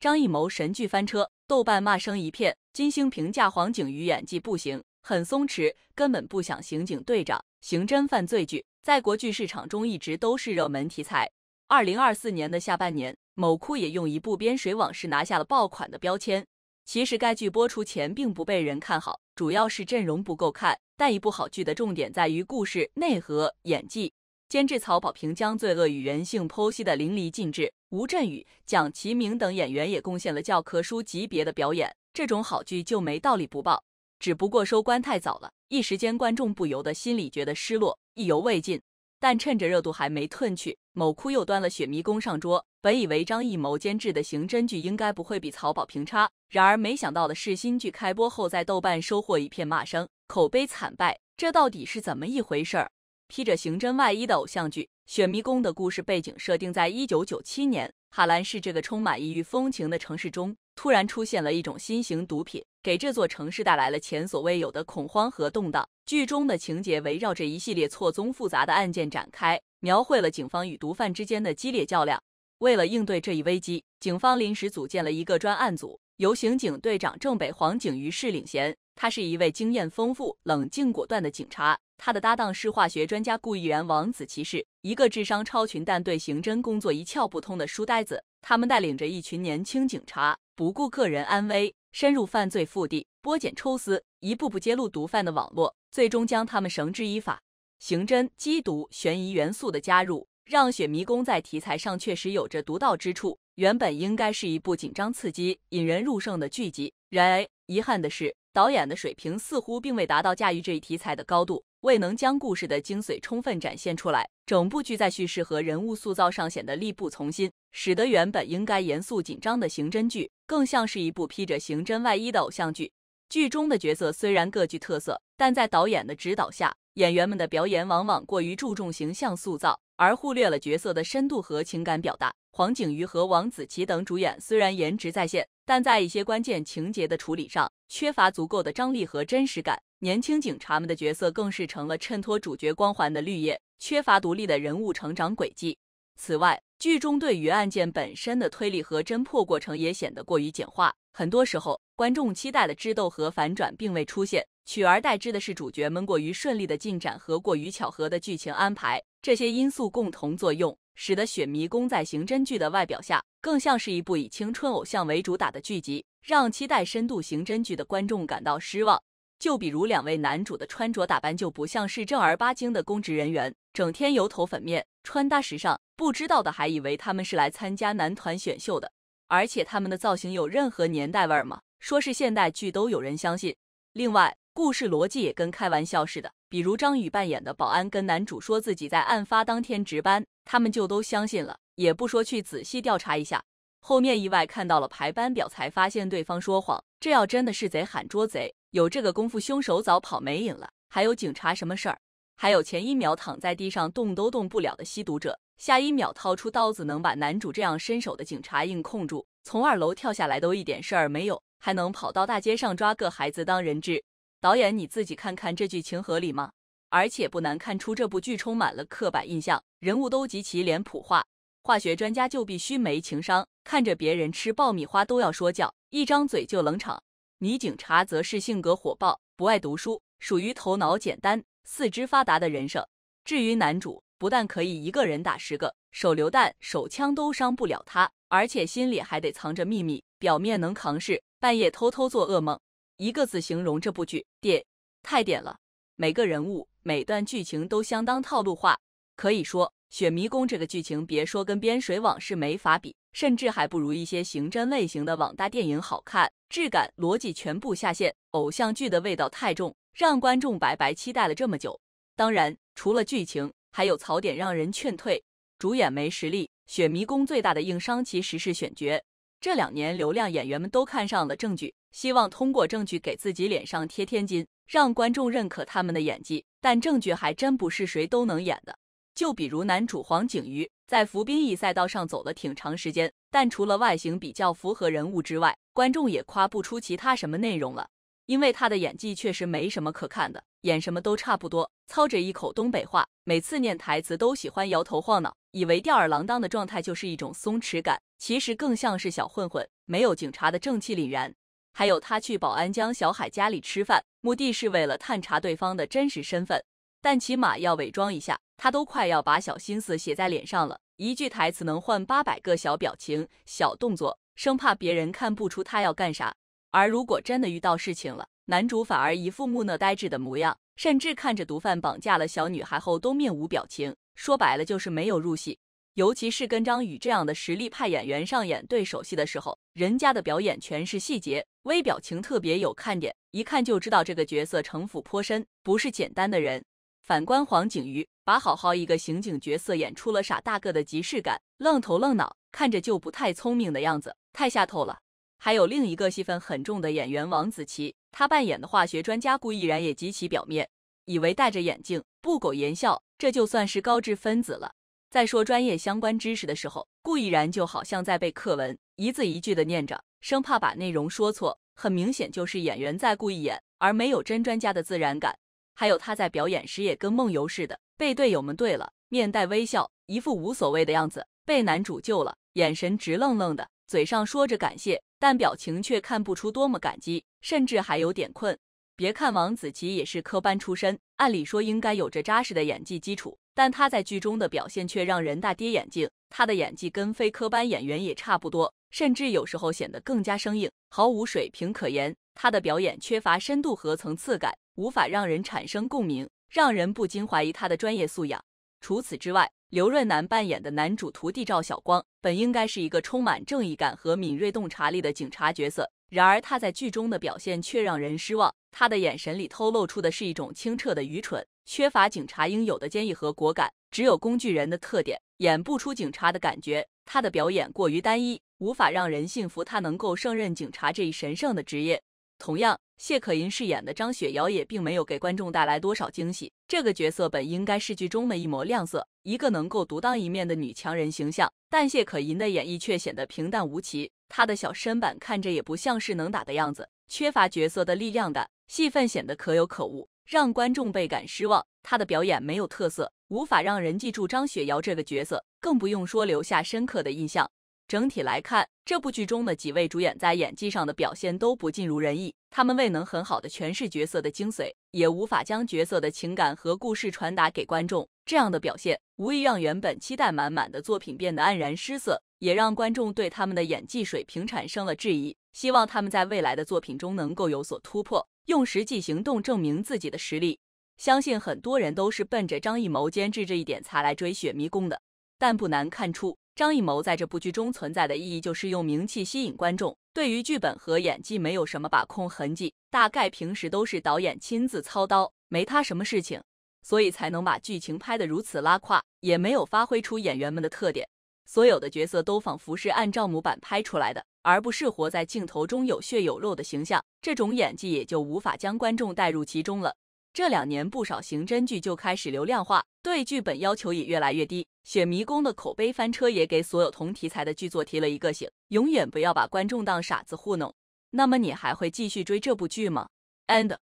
张艺谋神剧翻车，豆瓣骂声一片。金星评价黄景瑜演技不行，很松弛，根本不想刑警队长。刑侦犯罪剧在国剧市场中一直都是热门题材。二零二四年的下半年，某库也用一部《边水往事》拿下了爆款的标签。其实该剧播出前并不被人看好，主要是阵容不够看。但一部好剧的重点在于故事内核、演技。监制曹保平将罪恶与人性剖析的淋漓尽致。吴镇宇、蒋奇明等演员也贡献了教科书级别的表演，这种好剧就没道理不爆，只不过收官太早了，一时间观众不由得心里觉得失落，意犹未尽。但趁着热度还没褪去，某库又端了《雪迷宫》上桌。本以为张艺谋监制的刑侦剧应该不会比《曹宝平》差，然而没想到的是，新剧开播后在豆瓣收获一片骂声，口碑惨败。这到底是怎么一回事儿？披着刑侦外衣的偶像剧。雪迷宫》的故事背景设定在1997年，哈兰市这个充满异域风情的城市中，突然出现了一种新型毒品，给这座城市带来了前所未有的恐慌和动荡。剧中的情节围绕着一系列错综复杂的案件展开，描绘了警方与毒贩之间的激烈较量。为了应对这一危机，警方临时组建了一个专案组，由刑警队长郑北黄景瑜市领衔。他是一位经验丰富、冷静果断的警察。他的搭档是化学专家顾议员王子骑士，一个智商超群但对刑侦工作一窍不通的书呆子。他们带领着一群年轻警察，不顾个人安危，深入犯罪腹地，剥茧抽丝，一步步揭露毒贩的网络，最终将他们绳之以法。刑侦缉毒悬疑元素的加入，让《雪迷宫》在题材上确实有着独到之处。原本应该是一部紧张刺激、引人入胜的剧集，然而遗憾的是，导演的水平似乎并未达到驾驭这一题材的高度。未能将故事的精髓充分展现出来，整部剧在叙事和人物塑造上显得力不从心，使得原本应该严肃紧张的刑侦剧，更像是一部披着刑侦外衣的偶像剧。剧中的角色虽然各具特色，但在导演的指导下，演员们的表演往往过于注重形象塑造，而忽略了角色的深度和情感表达。黄景瑜和王子奇等主演虽然颜值在线，但在一些关键情节的处理上，缺乏足够的张力和真实感。年轻警察们的角色更是成了衬托主角光环的绿叶，缺乏独立的人物成长轨迹。此外，剧中对于案件本身的推理和侦破过程也显得过于简化。很多时候，观众期待的智斗和反转并未出现，取而代之的是主角们过于顺利的进展和过于巧合的剧情安排。这些因素共同作用，使得《雪迷宫》在刑侦剧的外表下，更像是一部以青春偶像为主打的剧集，让期待深度刑侦剧的观众感到失望。就比如两位男主的穿着打扮就不像是正儿八经的公职人员，整天油头粉面，穿搭时尚，不知道的还以为他们是来参加男团选秀的。而且他们的造型有任何年代味儿吗？说是现代剧都有人相信。另外，故事逻辑也跟开玩笑似的，比如张宇扮演的保安跟男主说自己在案发当天值班，他们就都相信了，也不说去仔细调查一下。后面意外看到了排班表，才发现对方说谎。这要真的是贼喊捉贼！有这个功夫，凶手早跑没影了。还有警察什么事儿？还有前一秒躺在地上动都动不了的吸毒者，下一秒掏出刀子能把男主这样伸手的警察硬控住，从二楼跳下来都一点事儿没有，还能跑到大街上抓个孩子当人质。导演你自己看看这剧情合理吗？而且不难看出这部剧充满了刻板印象，人物都极其脸谱化。化学专家就必须没情商，看着别人吃爆米花都要说教，一张嘴就冷场。女警察则是性格火爆，不爱读书，属于头脑简单、四肢发达的人设。至于男主，不但可以一个人打十个，手榴弹、手枪都伤不了他，而且心里还得藏着秘密，表面能扛事，半夜偷偷做噩梦。一个字形容这部剧：点太点了。每个人物、每段剧情都相当套路化，可以说。《雪迷宫》这个剧情，别说跟边水往事》没法比，甚至还不如一些刑侦类型的网大电影好看，质感、逻辑全部下线，偶像剧的味道太重，让观众白白期待了这么久。当然，除了剧情，还有槽点让人劝退，主演没实力，《雪迷宫》最大的硬伤其实是选角。这两年流量演员们都看上了证剧，希望通过证剧给自己脸上贴天金，让观众认可他们的演技，但证剧还真不是谁都能演的。就比如男主黄景瑜在服兵役赛道上走了挺长时间，但除了外形比较符合人物之外，观众也夸不出其他什么内容了。因为他的演技确实没什么可看的，演什么都差不多，操着一口东北话，每次念台词都喜欢摇头晃脑，以为吊儿郎当的状态就是一种松弛感，其实更像是小混混，没有警察的正气凛然。还有他去保安江小海家里吃饭，目的是为了探查对方的真实身份。但起码要伪装一下，他都快要把小心思写在脸上了，一句台词能换八百个小表情、小动作，生怕别人看不出他要干啥。而如果真的遇到事情了，男主反而一副木讷呆滞的模样，甚至看着毒贩绑架了小女孩后都面无表情。说白了就是没有入戏。尤其是跟张宇这样的实力派演员上演对手戏的时候，人家的表演全是细节、微表情，特别有看点，一看就知道这个角色城府颇深，不是简单的人。反观黄景瑜，把好好一个刑警角色演出了傻大个的即视感，愣头愣脑，看着就不太聪明的样子，太下头了。还有另一个戏份很重的演员王子奇，他扮演的化学专家顾易然也极其表面，以为戴着眼镜不苟言笑，这就算是高知分子了。在说专业相关知识的时候，顾易然就好像在背课文，一字一句的念着，生怕把内容说错，很明显就是演员在故意演，而没有真专家的自然感。还有他在表演时也跟梦游似的，被队友们对了，面带微笑，一副无所谓的样子。被男主救了，眼神直愣愣的，嘴上说着感谢，但表情却看不出多么感激，甚至还有点困。别看王子奇也是科班出身，按理说应该有着扎实的演技基础，但他在剧中的表现却让人大跌眼镜。他的演技跟非科班演员也差不多，甚至有时候显得更加生硬，毫无水平可言。他的表演缺乏深度和层次感。无法让人产生共鸣，让人不禁怀疑他的专业素养。除此之外，刘润南扮演的男主徒弟赵小光，本应该是一个充满正义感和敏锐洞察力的警察角色，然而他在剧中的表现却让人失望。他的眼神里透露出的是一种清澈的愚蠢，缺乏警察应有的坚毅和果敢，只有工具人的特点，演不出警察的感觉。他的表演过于单一，无法让人信服他能够胜任警察这一神圣的职业。同样，谢可寅饰演的张雪瑶也并没有给观众带来多少惊喜。这个角色本应该是剧中的一抹亮色，一个能够独当一面的女强人形象，但谢可寅的演绎却显得平淡无奇。她的小身板看着也不像是能打的样子，缺乏角色的力量感，戏份显得可有可无，让观众倍感失望。她的表演没有特色，无法让人记住张雪瑶这个角色，更不用说留下深刻的印象。整体来看，这部剧中的几位主演在演技上的表现都不尽如人意，他们未能很好的诠释角色的精髓，也无法将角色的情感和故事传达给观众。这样的表现无疑让原本期待满满的作品变得黯然失色，也让观众对他们的演技水平产生了质疑。希望他们在未来的作品中能够有所突破，用实际行动证明自己的实力。相信很多人都是奔着张艺谋监制这一点才来追《雪迷宫》的，但不难看出。张艺谋在这部剧中存在的意义就是用名气吸引观众，对于剧本和演技没有什么把控痕迹，大概平时都是导演亲自操刀，没他什么事情，所以才能把剧情拍得如此拉胯，也没有发挥出演员们的特点，所有的角色都仿佛是按照模板拍出来的，而不是活在镜头中有血有肉的形象，这种演技也就无法将观众带入其中了。这两年，不少刑侦剧就开始流量化，对剧本要求也越来越低。《雪迷宫》的口碑翻车也给所有同题材的剧作提了一个醒：永远不要把观众当傻子糊弄。那么，你还会继续追这部剧吗 a n d